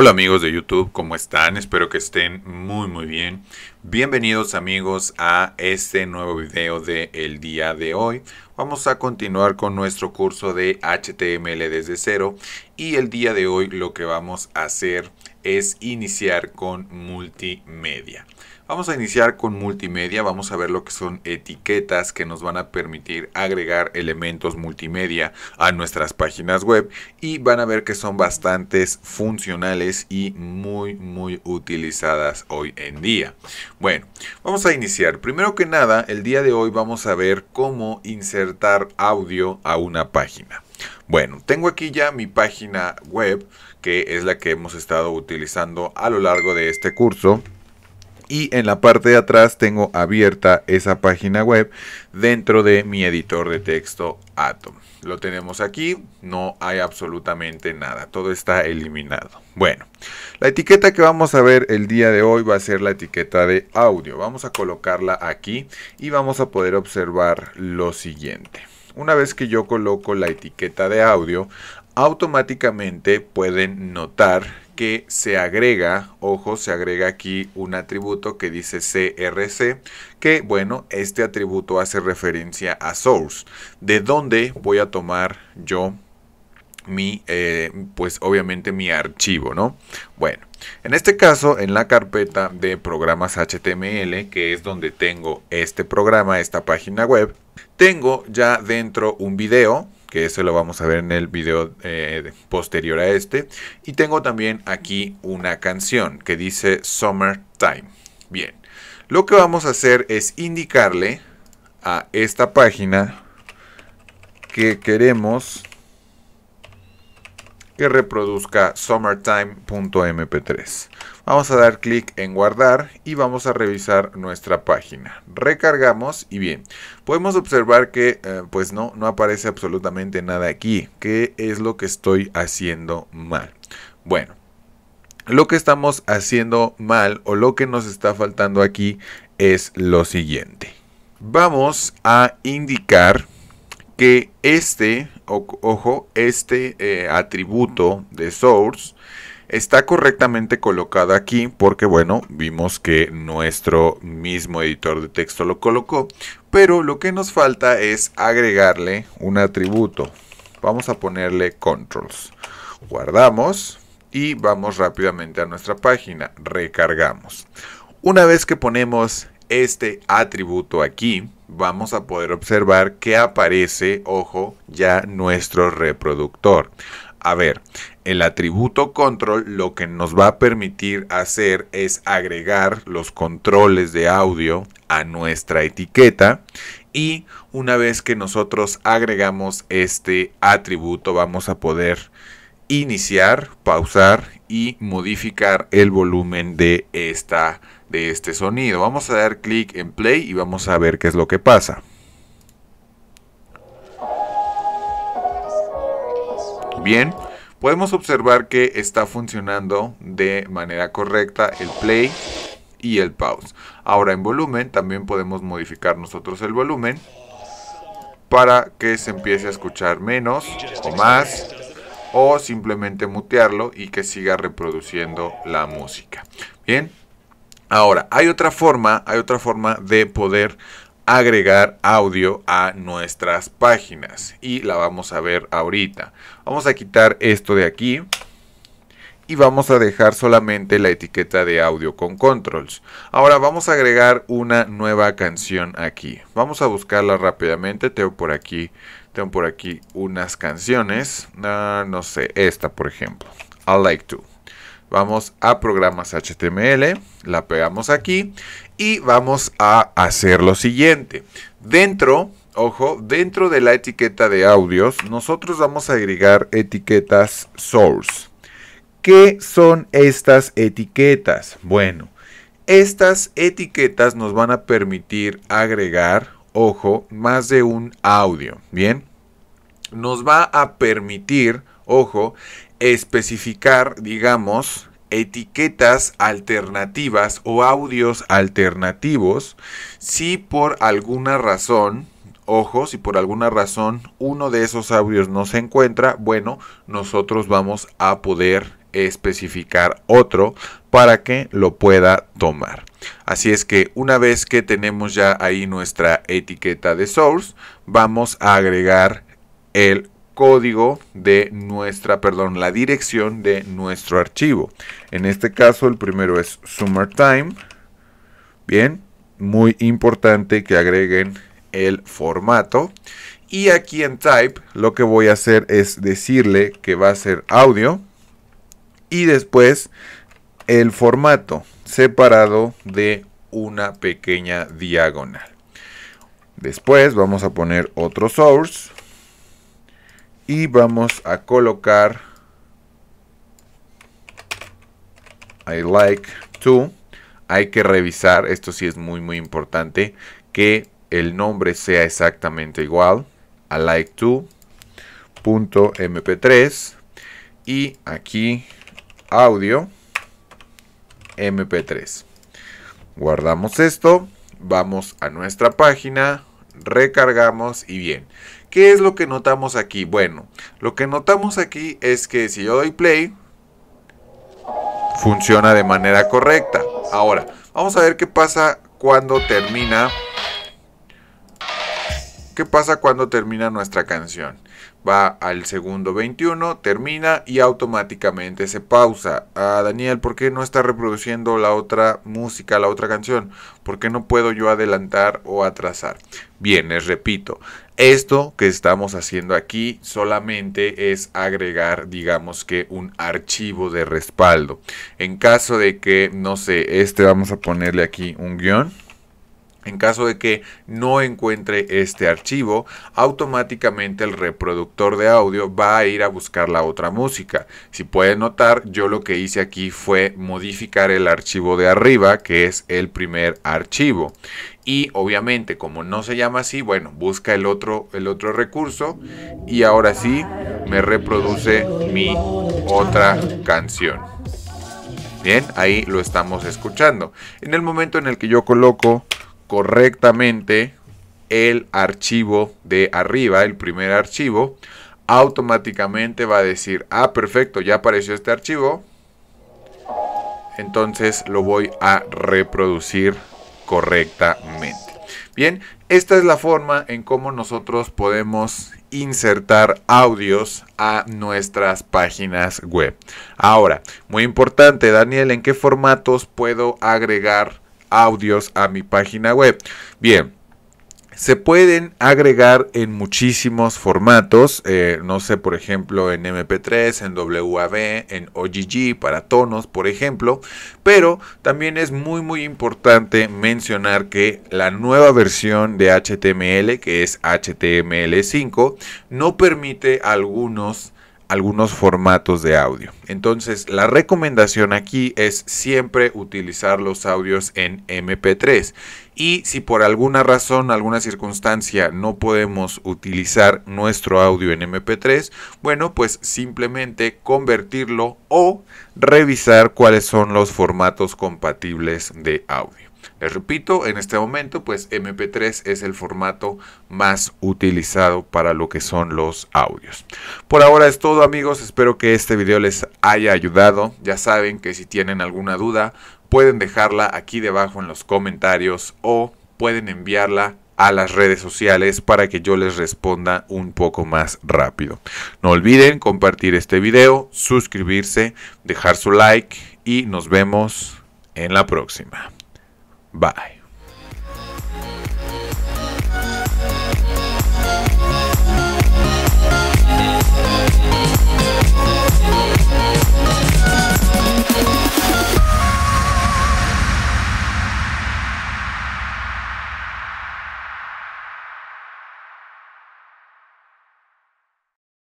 Hola amigos de YouTube, ¿cómo están? Espero que estén muy muy bien. Bienvenidos amigos a este nuevo video del el día de hoy. Vamos a continuar con nuestro curso de HTML desde cero y el día de hoy lo que vamos a hacer es iniciar con multimedia. Vamos a iniciar con multimedia, vamos a ver lo que son etiquetas que nos van a permitir agregar elementos multimedia a nuestras páginas web y van a ver que son bastantes funcionales y muy muy utilizadas hoy en día. Bueno, vamos a iniciar. Primero que nada, el día de hoy vamos a ver cómo insertar audio a una página. Bueno, tengo aquí ya mi página web, que es la que hemos estado utilizando a lo largo de este curso y en la parte de atrás tengo abierta esa página web dentro de mi editor de texto Atom. Lo tenemos aquí, no hay absolutamente nada, todo está eliminado. Bueno, la etiqueta que vamos a ver el día de hoy va a ser la etiqueta de audio. Vamos a colocarla aquí y vamos a poder observar lo siguiente. Una vez que yo coloco la etiqueta de audio, automáticamente pueden notar que se agrega, ojo, se agrega aquí un atributo que dice CRC, que bueno, este atributo hace referencia a source, de dónde voy a tomar yo mi, eh, pues obviamente mi archivo, ¿no? Bueno, en este caso, en la carpeta de programas HTML, que es donde tengo este programa, esta página web, tengo ya dentro un video, que eso lo vamos a ver en el video eh, posterior a este. Y tengo también aquí una canción que dice Summer Time. Bien, lo que vamos a hacer es indicarle a esta página que queremos que reproduzca summertime.mp3. Vamos a dar clic en guardar y vamos a revisar nuestra página. Recargamos y bien, podemos observar que eh, pues no, no aparece absolutamente nada aquí. ¿Qué es lo que estoy haciendo mal? Bueno, lo que estamos haciendo mal o lo que nos está faltando aquí es lo siguiente. Vamos a indicar que este, ojo, este eh, atributo de source está correctamente colocado aquí porque bueno, vimos que nuestro mismo editor de texto lo colocó, pero lo que nos falta es agregarle un atributo. Vamos a ponerle controls. Guardamos y vamos rápidamente a nuestra página, recargamos. Una vez que ponemos este atributo aquí, vamos a poder observar que aparece, ojo, ya nuestro reproductor. A ver, el atributo control lo que nos va a permitir hacer es agregar los controles de audio a nuestra etiqueta y una vez que nosotros agregamos este atributo vamos a poder iniciar, pausar y modificar el volumen de esta de este sonido. Vamos a dar clic en play y vamos a ver qué es lo que pasa. Bien, podemos observar que está funcionando de manera correcta el play y el pause. Ahora en volumen también podemos modificar nosotros el volumen para que se empiece a escuchar menos o más o simplemente mutearlo y que siga reproduciendo la música. Bien, Ahora, hay otra forma, hay otra forma de poder agregar audio a nuestras páginas y la vamos a ver ahorita. Vamos a quitar esto de aquí y vamos a dejar solamente la etiqueta de audio con controls. Ahora vamos a agregar una nueva canción aquí. Vamos a buscarla rápidamente. Tengo por aquí, tengo por aquí unas canciones. Ah, no sé, esta por ejemplo. I like to. Vamos a programas HTML, la pegamos aquí y vamos a hacer lo siguiente. Dentro, ojo, dentro de la etiqueta de audios, nosotros vamos a agregar etiquetas source. ¿Qué son estas etiquetas? Bueno, estas etiquetas nos van a permitir agregar, ojo, más de un audio, ¿bien? Nos va a permitir, ojo, especificar, digamos, etiquetas alternativas o audios alternativos si por alguna razón, ojo, si por alguna razón uno de esos audios no se encuentra, bueno, nosotros vamos a poder especificar otro para que lo pueda tomar. Así es que una vez que tenemos ya ahí nuestra etiqueta de source, vamos a agregar el código de nuestra, perdón, la dirección de nuestro archivo. En este caso, el primero es summertime. Bien, muy importante que agreguen el formato. Y aquí en type, lo que voy a hacer es decirle que va a ser audio y después el formato separado de una pequeña diagonal. Después vamos a poner otro source y vamos a colocar I like to. Hay que revisar, esto sí es muy muy importante, que el nombre sea exactamente igual. a like to. .mp3 y aquí audio mp3 guardamos esto vamos a nuestra página recargamos y bien ¿Qué es lo que notamos aquí? Bueno, lo que notamos aquí es que si yo doy play, funciona de manera correcta. Ahora, vamos a ver qué pasa cuando termina. ¿Qué pasa cuando termina nuestra canción? va al segundo 21, termina y automáticamente se pausa. Ah, Daniel, ¿por qué no está reproduciendo la otra música, la otra canción? ¿Por qué no puedo yo adelantar o atrasar? Bien, les repito, esto que estamos haciendo aquí solamente es agregar, digamos que, un archivo de respaldo. En caso de que, no sé, este vamos a ponerle aquí un guión. En caso de que no encuentre este archivo, automáticamente el reproductor de audio va a ir a buscar la otra música. Si pueden notar, yo lo que hice aquí fue modificar el archivo de arriba, que es el primer archivo. Y obviamente, como no se llama así, bueno, busca el otro, el otro recurso y ahora sí me reproduce mi otra canción. Bien, ahí lo estamos escuchando. En el momento en el que yo coloco correctamente el archivo de arriba, el primer archivo, automáticamente va a decir, ah, perfecto, ya apareció este archivo. Entonces lo voy a reproducir correctamente. Bien, esta es la forma en cómo nosotros podemos insertar audios a nuestras páginas web. Ahora, muy importante, Daniel, ¿en qué formatos puedo agregar audios a mi página web. Bien, se pueden agregar en muchísimos formatos, eh, no sé, por ejemplo, en MP3, en WAV, en OGG, para tonos, por ejemplo, pero también es muy muy importante mencionar que la nueva versión de HTML, que es HTML5, no permite algunos algunos formatos de audio. Entonces, la recomendación aquí es siempre utilizar los audios en MP3 y si por alguna razón, alguna circunstancia no podemos utilizar nuestro audio en MP3, bueno, pues simplemente convertirlo o revisar cuáles son los formatos compatibles de audio. Les repito, en este momento pues MP3 es el formato más utilizado para lo que son los audios. Por ahora es todo amigos, espero que este video les haya ayudado. Ya saben que si tienen alguna duda pueden dejarla aquí debajo en los comentarios o pueden enviarla a las redes sociales para que yo les responda un poco más rápido. No olviden compartir este video, suscribirse, dejar su like y nos vemos en la próxima. Bye.